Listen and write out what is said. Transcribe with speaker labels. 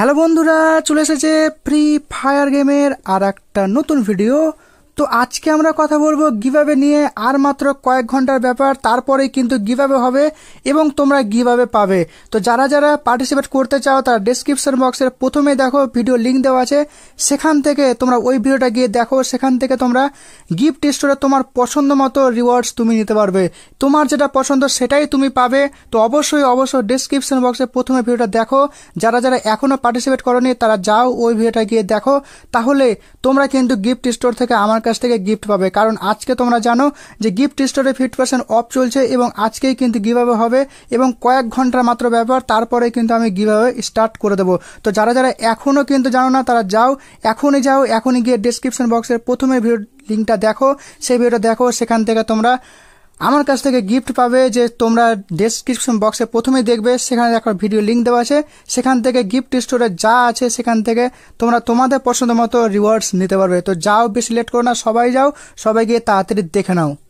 Speaker 1: hello বন্ধুরা চলে এসেছে ফ্রি ফায়ার গেমের আর একটা নতুন ভিডিও তো আজকে আমরা কথা বলবো গিভাবে নিয়ে আর মাত্র কয়েক ঘন্টার ব্যাপার তারপরেই কিন্তু গিভাবে হবে এবং তোমরা গিভাবে পাবে তো যারা যারা পার্টিসিপেট করতে চাও তারা ডিসক্রিপশন বক্সের প্রথমে দেখো ভিডিও লিঙ্ক দেওয়া আছে সেখান থেকে তোমরা ওই ভিডিওটা গিয়ে দেখো সেখান থেকে তোমরা গিফট স্টোরে তোমার পছন্দ মতো রিওয়ার্ডস তুমি নিতে পারবে তোমার যেটা পছন্দ সেটাই তুমি পাবে তো অবশ্যই অবশ্যই ডিসক্রিপশন বক্সে প্রথমে ভিডিওটা দেখো যারা যারা এখনও পার্টিসিপেট করনি তারা যাও ওই ভিডিওটা গিয়ে দেখো তাহলে তোমরা কিন্তু গিফট স্টোর থেকে আমার কাছে কাছ থেকে গিফট পাবে কারণ আজকে তোমরা জানো যে গিফট স্টোরে ফিফটি পার্সেন্ট অফ চলছে এবং আজকেই কিন্তু গিভাবে হবে এবং কয়েক ঘন্টার মাত্র ব্যাপার তারপরে কিন্তু আমি গিভাবে স্টার্ট করে দেবো তো যারা যারা এখনও কিন্তু জানো না তারা যাও এখনই যাও এখনই গিয়ে ডিসক্রিপশন বক্সের প্রথমে ভিডিও লিঙ্কটা দেখো সেই ভিডিওটা দেখো সেখান থেকে তোমরা আমার কাছ থেকে গিফট পাবে যে তোমরা ডেসক্রিপশন বক্সে প্রথমেই দেখবে সেখানে দেখার ভিডিও লিঙ্ক দেওয়া আছে সেখান থেকে গিফট স্টোরে যা আছে সেখান থেকে তোমরা তোমাদের পছন্দ মতো রিওয়ার্ডস নিতে পারবে তো যাও বেশি লেট করো না সবাই যাও সবাই গিয়ে তাড়াতাড়ি দেখে নাও